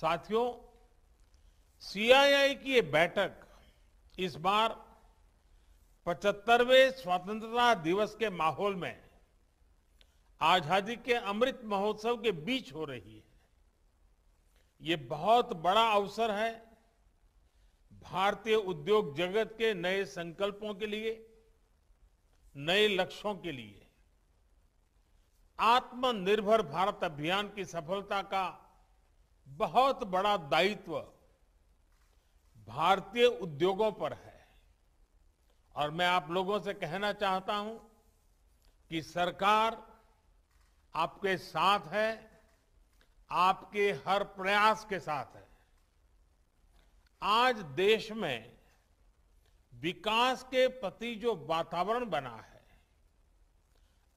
साथियों सीआईआई की ये बैठक इस बार 75वें स्वतंत्रता दिवस के माहौल में आजादी के अमृत महोत्सव के बीच हो रही है ये बहुत बड़ा अवसर है भारतीय उद्योग जगत के नए संकल्पों के लिए नए लक्ष्यों के लिए आत्मनिर्भर भारत अभियान की सफलता का बहुत बड़ा दायित्व भारतीय उद्योगों पर है और मैं आप लोगों से कहना चाहता हूं कि सरकार आपके साथ है आपके हर प्रयास के साथ है आज देश में विकास के प्रति जो वातावरण बना है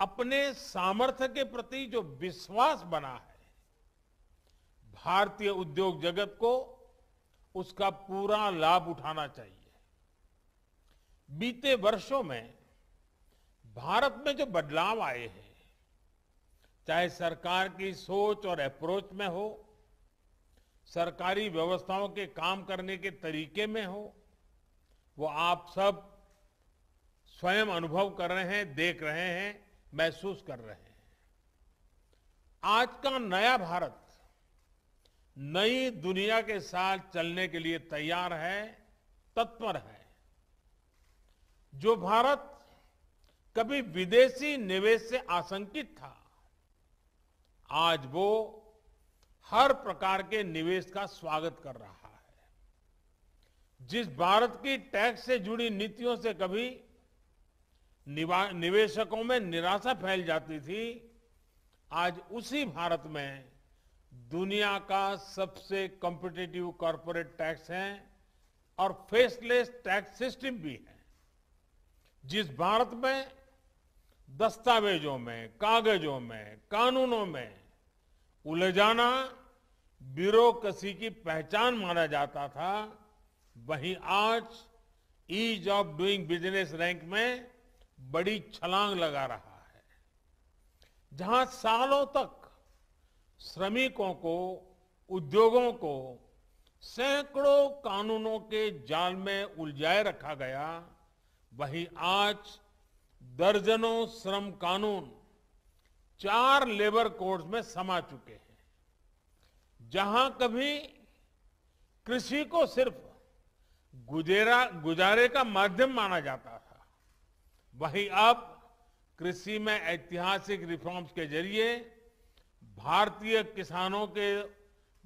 अपने सामर्थ्य के प्रति जो विश्वास बना है भारतीय उद्योग जगत को उसका पूरा लाभ उठाना चाहिए बीते वर्षों में भारत में जो बदलाव आए हैं चाहे सरकार की सोच और अप्रोच में हो सरकारी व्यवस्थाओं के काम करने के तरीके में हो वो आप सब स्वयं अनुभव कर रहे हैं देख रहे हैं महसूस कर रहे हैं आज का नया भारत नई दुनिया के साथ चलने के लिए तैयार है तत्पर है जो भारत कभी विदेशी निवेश से आशंकित था आज वो हर प्रकार के निवेश का स्वागत कर रहा है जिस भारत की टैक्स से जुड़ी नीतियों से कभी निवेशकों में निराशा फैल जाती थी आज उसी भारत में दुनिया का सबसे कॉम्पिटेटिव कॉरपोरेट टैक्स है और फेसलेस टैक्स सिस्टम भी है जिस भारत में दस्तावेजों में कागजों में कानूनों में उलझाना ब्यूरोक्रेसी की पहचान माना जाता था वहीं आज ease of doing business rank में बड़ी छलांग लगा रहा है जहां सालों तक श्रमिकों को उद्योगों को सैकड़ों कानूनों के जाल में उलझाए रखा गया वहीं आज दर्जनों श्रम कानून चार लेबर कोड्स में समा चुके हैं जहां कभी कृषि को सिर्फ गुजेरा गुजारे का माध्यम माना जाता था वहीं अब कृषि में ऐतिहासिक रिफॉर्म्स के जरिए भारतीय किसानों के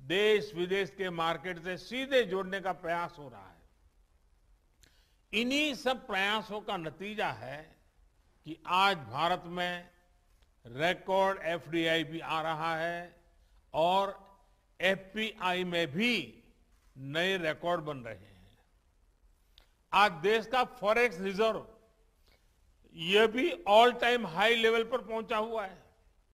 देश विदेश के मार्केट से सीधे जोड़ने का प्रयास हो रहा है इन्हीं सब प्रयासों का नतीजा है कि आज भारत में रिकॉर्ड एफडीआई भी आ रहा है और एफपीआई में भी नए रिकॉर्ड बन रहे हैं आज देश का फॉरेक्स रिजर्व यह भी ऑल टाइम हाई लेवल पर पहुंचा हुआ है